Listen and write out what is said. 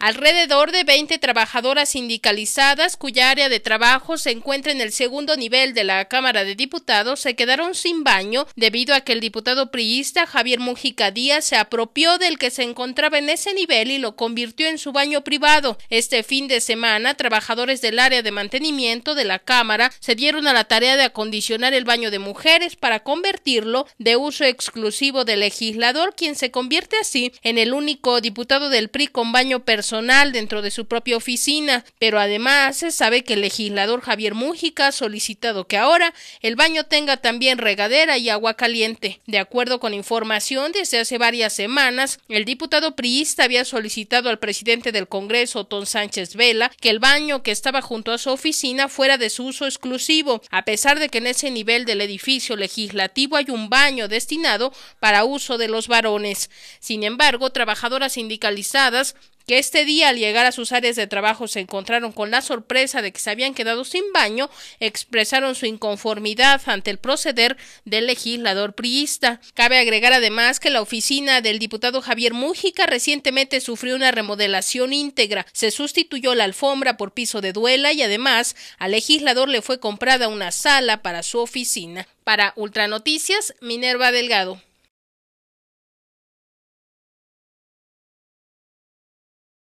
Alrededor de 20 trabajadoras sindicalizadas cuya área de trabajo se encuentra en el segundo nivel de la Cámara de Diputados se quedaron sin baño debido a que el diputado priista Javier Mujica Díaz se apropió del que se encontraba en ese nivel y lo convirtió en su baño privado. Este fin de semana, trabajadores del área de mantenimiento de la Cámara se dieron a la tarea de acondicionar el baño de mujeres para convertirlo de uso exclusivo del legislador, quien se convierte así en el único diputado del PRI con baño personal dentro de su propia oficina, pero además se sabe que el legislador Javier Mújica ha solicitado que ahora el baño tenga también regadera y agua caliente. De acuerdo con información desde hace varias semanas, el diputado priista había solicitado al presidente del Congreso, Ton Sánchez Vela, que el baño que estaba junto a su oficina fuera de su uso exclusivo, a pesar de que en ese nivel del edificio legislativo hay un baño destinado para uso de los varones. Sin embargo, trabajadoras sindicalizadas que este este día, al llegar a sus áreas de trabajo, se encontraron con la sorpresa de que se habían quedado sin baño, expresaron su inconformidad ante el proceder del legislador priista. Cabe agregar además que la oficina del diputado Javier Mújica recientemente sufrió una remodelación íntegra. Se sustituyó la alfombra por piso de duela y además al legislador le fue comprada una sala para su oficina. Para Ultranoticias, Minerva Delgado.